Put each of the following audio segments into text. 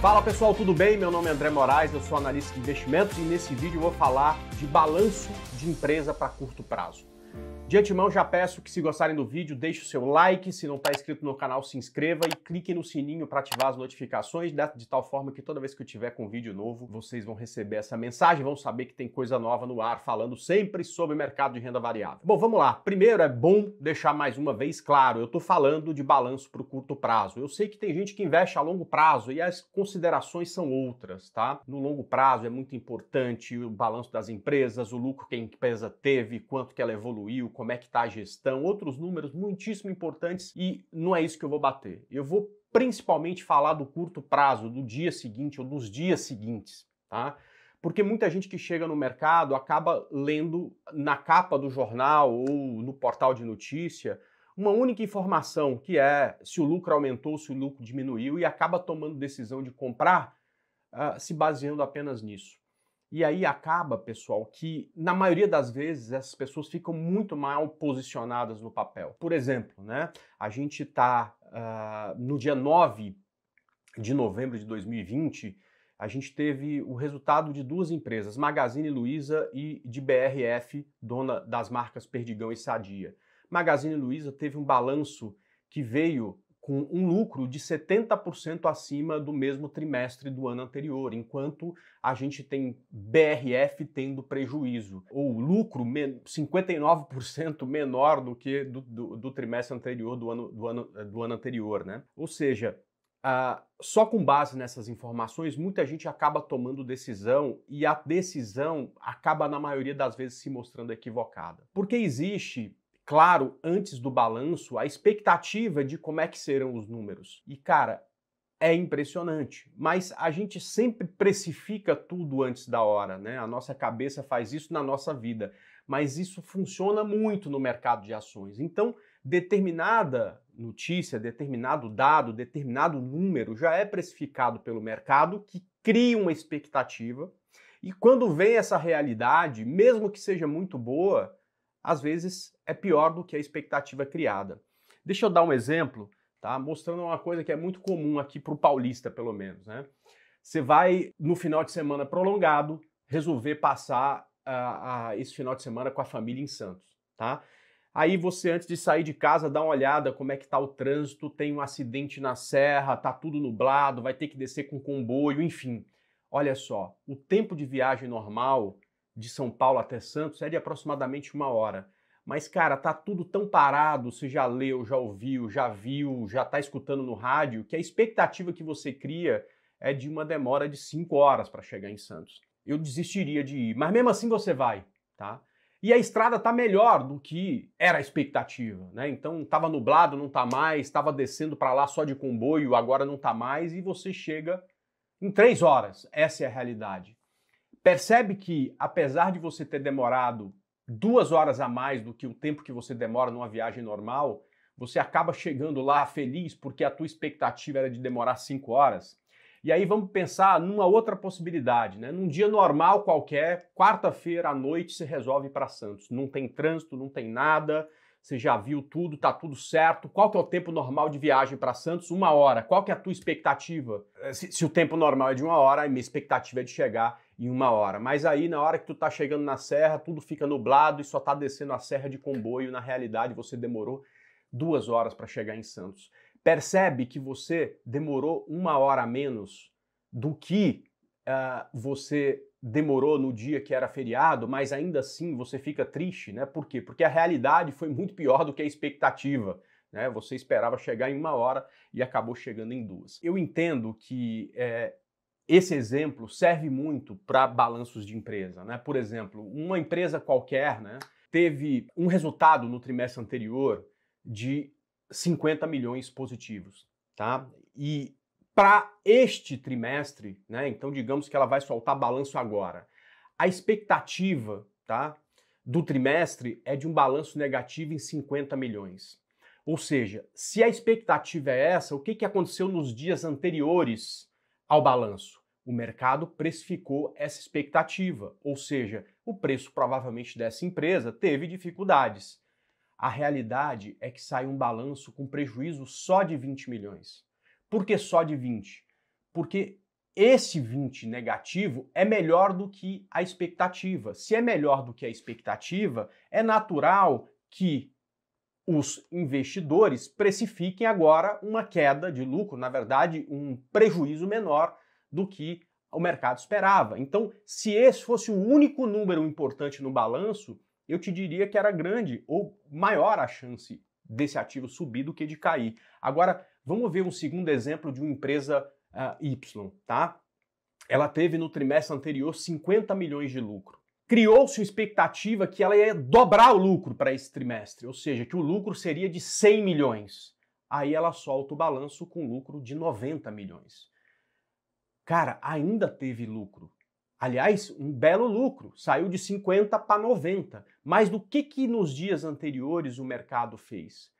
Fala pessoal, tudo bem? Meu nome é André Moraes, eu sou analista de investimentos e nesse vídeo eu vou falar de balanço de empresa para curto prazo. De antemão, já peço que se gostarem do vídeo, deixe o seu like, se não está inscrito no canal, se inscreva e clique no sininho para ativar as notificações, né? de tal forma que toda vez que eu tiver com vídeo novo, vocês vão receber essa mensagem, vão saber que tem coisa nova no ar, falando sempre sobre mercado de renda variável. Bom, vamos lá. Primeiro, é bom deixar mais uma vez claro, eu estou falando de balanço para o curto prazo. Eu sei que tem gente que investe a longo prazo e as considerações são outras, tá? No longo prazo é muito importante o balanço das empresas, o lucro que a empresa teve, quanto que ela evoluiu, como é que está a gestão, outros números muitíssimo importantes e não é isso que eu vou bater. Eu vou principalmente falar do curto prazo, do dia seguinte ou dos dias seguintes, tá? Porque muita gente que chega no mercado acaba lendo na capa do jornal ou no portal de notícia uma única informação, que é se o lucro aumentou, se o lucro diminuiu, e acaba tomando decisão de comprar uh, se baseando apenas nisso. E aí acaba, pessoal, que na maioria das vezes essas pessoas ficam muito mal posicionadas no papel. Por exemplo, né, a gente está uh, ah, no dia 9 de novembro de 2020, a gente teve o resultado de duas empresas, Magazine Luiza e de BRF, dona das marcas Perdigão e Sadia. Magazine Luiza teve um balanço que veio com um lucro de 70% acima do mesmo trimestre do ano anterior, enquanto a gente tem BRF tendo prejuízo, ou lucro 59% menor do que do, do, do, trimestre anterior do ano, do ano, eh, do ano anterior. Né? Ou seja, Uh, só com base nessas informações, muita gente acaba tomando decisão e a decisão acaba, na maioria das vezes, se mostrando equivocada. Porque existe claro, antes do balanço, a expectativa de como é que serão os números. E, cara, é impressionante, mas a gente sempre precifica tudo antes da hora, né? A nossa cabeça faz isso na nossa vida, mas isso funciona muito no mercado de ações. Então, determinada notícia, determinado dado, determinado número já é precificado pelo mercado que cria uma expectativa. E quando vem essa realidade, mesmo que seja muito boa, às vezes é pior do que a expectativa criada. Deixa eu dar um exemplo, tá? Mostrando uma coisa que é muito comum aqui para o paulista, pelo menos, né? Você vai no final de semana prolongado resolver passar uh, uh, esse final de semana com a família em Santos, tá? Aí você, antes de sair de casa, dá uma olhada como é que tá o trânsito, tem um acidente na serra, tá tudo nublado, vai ter que descer com comboio, enfim. Olha só, o tempo de viagem normal de São Paulo até Santos é de aproximadamente uma hora. Mas, cara, tá tudo tão parado, você já leu, já ouviu, já viu, já tá escutando no rádio, que a expectativa que você cria é de uma demora de cinco horas para chegar em Santos. Eu desistiria de ir, mas mesmo assim você vai, tá? E a estrada tá melhor do que era a expectativa, né? Então tava nublado, não tá mais, tava descendo para lá só de comboio, agora não tá mais e você chega em três horas. Essa é a realidade. Percebe que, apesar de você ter demorado duas horas a mais do que o tempo que você demora numa viagem normal, você acaba chegando lá feliz porque a tua expectativa era de demorar cinco horas. E aí vamos pensar numa outra possibilidade, né? Num dia normal qualquer, quarta-feira à noite se resolve para Santos. Não tem trânsito, não tem nada, você já viu tudo, tá tudo certo. Qual que é o tempo normal de viagem para Santos? Uma hora. Qual que é a tua expectativa? É, se, se, o tempo normal é de uma hora, a minha expectativa é de chegar em uma hora. Mas aí, na hora que tu tá chegando na serra, tudo fica nublado e só tá descendo a serra de comboio. Na realidade, você demorou duas horas para chegar em Santos. Percebe que você demorou uma hora menos do que uh, você demorou no dia que era feriado, mas ainda assim você fica triste, né? Por quê? Porque a realidade foi muito pior do que a expectativa. Né? Você esperava chegar em uma hora e acabou chegando em duas. Eu entendo que é, esse exemplo serve muito para balanços de empresa. Né? Por exemplo, uma empresa qualquer né, teve um resultado no trimestre anterior de 50 milhões positivos. Tá? E para este trimestre, né? Então digamos que ela vai soltar balanço agora. A expectativa, tá, do trimestre é de um balanço negativo em 50 milhões. Ou seja, se a expectativa é essa, o que, que aconteceu nos dias anteriores ao balanço? O mercado precificou essa expectativa, ou seja, o preço provavelmente dessa empresa teve dificuldades. A realidade é que saiu um balanço com prejuízo só de 20 milhões. Por que só de 20? Porque esse 20 negativo é melhor do que a expectativa. Se é melhor do que a expectativa, é natural que os investidores precifiquem agora uma queda de lucro, na verdade, um prejuízo menor do que o mercado esperava. Então, se esse fosse o único número importante no balanço, eu te diria que era grande ou maior a chance desse ativo subir do que de cair. Agora, Vamos ver um segundo exemplo de uma empresa uh, Y, tá? Ela teve no trimestre anterior 50 milhões de lucro. Criou-se uma expectativa que ela ia dobrar o lucro para esse trimestre, ou seja, que o lucro seria de 100 milhões. Aí ela solta o balanço com lucro de 90 milhões. Cara, ainda teve lucro. Aliás, um belo lucro, saiu de 50 para 90. Mas do que que nos dias anteriores o mercado fez?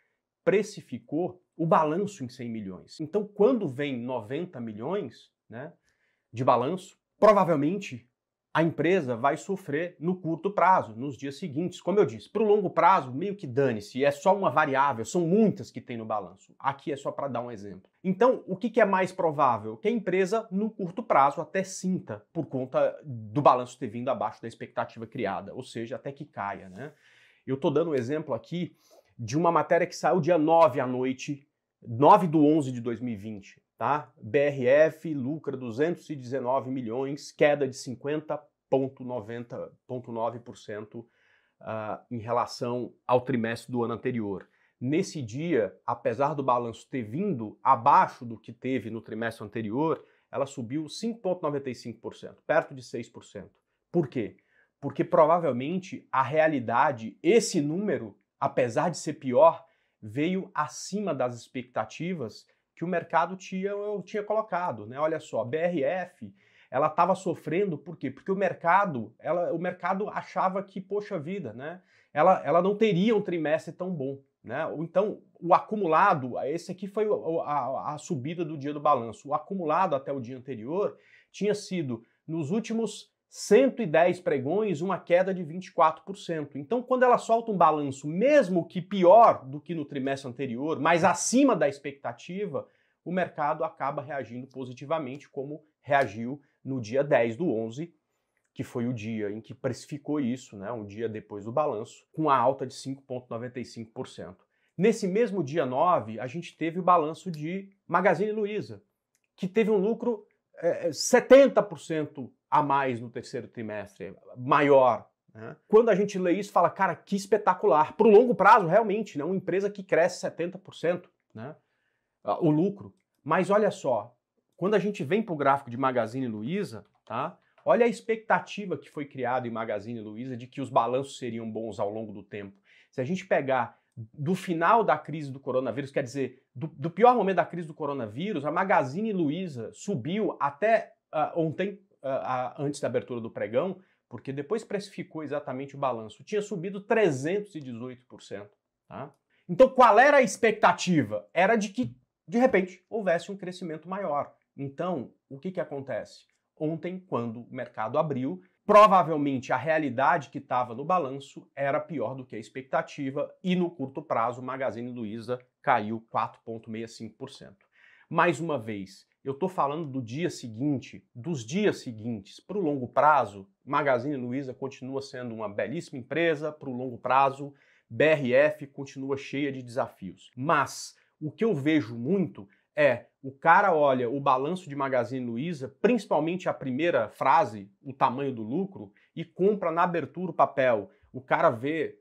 precificou o balanço em 100 milhões. Então, quando vem 90 milhões né, de balanço, provavelmente a empresa vai sofrer no curto prazo, nos dias seguintes. Como eu disse, para o longo prazo, meio que dane-se, é só uma variável, são muitas que tem no balanço. Aqui é só para dar um exemplo. Então, o que, que é mais provável? Que a empresa, no curto prazo, até sinta, por conta do balanço ter vindo abaixo da expectativa criada, ou seja, até que caia. Né? Eu estou dando um exemplo aqui de uma matéria que saiu dia 9 à noite, 9 do 11 de 2020, tá? BRF lucra 219 milhões, queda de 50,9% uh, ah, em relação ao trimestre do ano anterior. Nesse dia, apesar do balanço ter vindo abaixo do que teve no trimestre anterior, ela subiu 5,95%, perto de 6%. Por quê? Porque provavelmente a realidade, esse número, apesar de ser pior, veio acima das expectativas que o mercado tinha, tinha colocado. Né? Olha só, a BRF ela estava sofrendo por quê? Porque o mercado, ela, o mercado achava que, poxa vida, né? ela, ela não teria um trimestre tão bom. Né? Então, o acumulado, esse aqui foi a, a subida do dia do balanço. O acumulado até o dia anterior tinha sido, nos últimos 110 pregões, uma queda de 24%. Então, quando ela solta um balanço, mesmo que pior do que no trimestre anterior, mas acima da expectativa, o mercado acaba reagindo positivamente, como reagiu no dia 10 do 11, que foi o dia em que precificou isso, né, um dia depois do balanço, com a alta de 5,95%. Nesse mesmo dia 9, a gente teve o balanço de Magazine Luiza, que teve um lucro é, eh, 70% eh, a mais no terceiro trimestre, maior. Né? Quando a gente lê isso, fala, cara, que espetacular. Para o longo prazo, realmente, né? uma empresa que cresce 70%, né? Ah, o lucro. Mas olha só, quando a gente vem para o gráfico de Magazine Luiza, tá? olha a expectativa que foi criada em Magazine Luiza de que os balanços seriam bons ao longo do tempo. Se a gente pegar do final da crise do coronavírus, quer dizer, do, do pior momento da crise do coronavírus, a Magazine Luiza subiu até uh, ontem a, antes da abertura do pregão, porque depois precificou exatamente o balanço. Tinha subido 318%. Tá? Então, qual era a expectativa? Era de que, de repente, houvesse um crescimento maior. Então, o que, que acontece? Ontem, quando o mercado abriu, provavelmente a realidade que estava no balanço era pior do que a expectativa e no curto prazo o Magazine Luiza caiu 4,65%. Mais uma vez, eu estou falando do dia seguinte, dos dias seguintes. Para o longo prazo, Magazine Luiza continua sendo uma belíssima empresa. Para o longo prazo, BRF continua cheia de desafios. Mas o que eu vejo muito é o cara olha o balanço de Magazine Luiza, principalmente a primeira frase, o tamanho do lucro, e compra na abertura o papel. O cara vê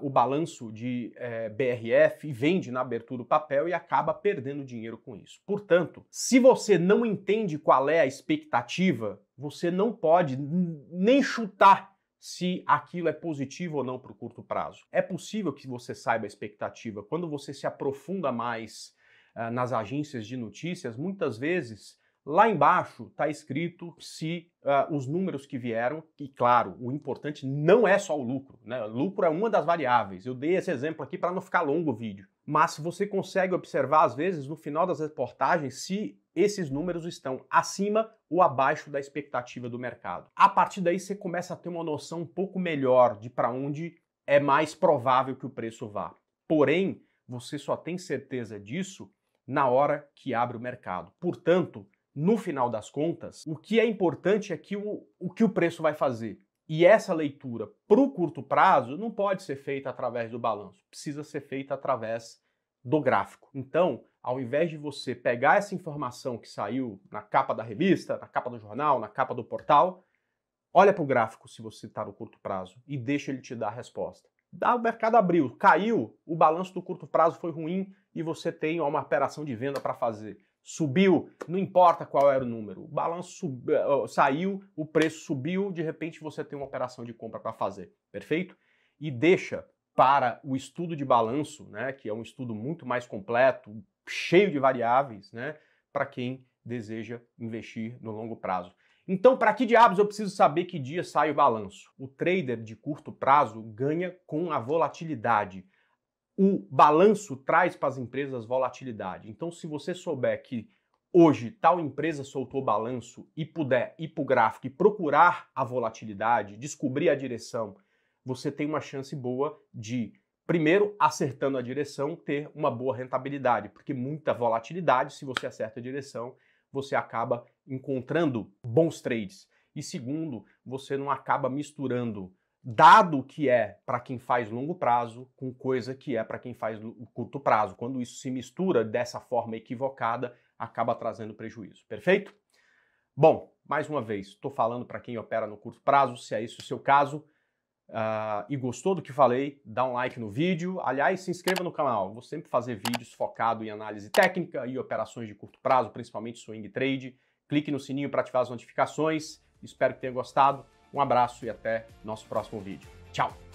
o balanço de é, BRF e vende na abertura o papel e acaba perdendo dinheiro com isso. Portanto, se você não entende qual é a expectativa, você não pode nem chutar se aquilo é positivo ou não para o curto prazo. É possível que você saiba a expectativa. Quando você se aprofunda mais ah, nas agências de notícias, muitas vezes Lá embaixo está escrito se uh, os números que vieram, e claro, o importante não é só o lucro, né? lucro é uma das variáveis. Eu dei esse exemplo aqui para não ficar longo o vídeo. Mas você consegue observar, às vezes, no final das reportagens, se esses números estão acima ou abaixo da expectativa do mercado. A partir daí, você começa a ter uma noção um pouco melhor de para onde é mais provável que o preço vá. Porém, você só tem certeza disso na hora que abre o mercado. Portanto, no final das contas, o que é importante é que o, o que o preço vai fazer. E essa leitura para o curto prazo não pode ser feita através do balanço, precisa ser feita através do gráfico. Então, ao invés de você pegar essa informação que saiu na capa da revista, na capa do jornal, na capa do portal, olha para o gráfico se você está no curto prazo e deixa ele te dar a resposta. Ah, o mercado abriu, caiu, o balanço do curto prazo foi ruim e você tem uma operação de venda para fazer. Subiu, não importa qual era o número, o balanço eh, saiu, o preço subiu, de repente você tem uma operação de compra para fazer, perfeito? E deixa para o estudo de balanço, né, que é um estudo muito mais completo, cheio de variáveis, né, para quem deseja investir no longo prazo. Então, para que diabos eu preciso saber que dia sai o balanço? O trader de curto prazo ganha com a volatilidade. O balanço traz para as empresas volatilidade. Então, se você souber que hoje tal empresa soltou balanço e puder ir para o gráfico e procurar a volatilidade, descobrir a direção, você tem uma chance boa de Primeiro, acertando a direção, ter uma boa rentabilidade, porque muita volatilidade, se você acerta a direção, você acaba encontrando bons trades. E segundo, você não acaba misturando dado que é para quem faz longo prazo com coisa que é para quem faz curto prazo. Quando isso se mistura dessa forma equivocada, acaba trazendo prejuízo. Perfeito? Bom, mais uma vez, estou falando para quem opera no curto prazo, se é esse o seu caso, uh, e gostou do que falei, dá um like no vídeo. Aliás, se inscreva no canal. Vou sempre fazer vídeos focados em análise técnica e operações de curto prazo, principalmente swing trade. Clique no sininho para ativar as notificações. Espero que tenha gostado. Um abraço e até nosso próximo vídeo. Tchau!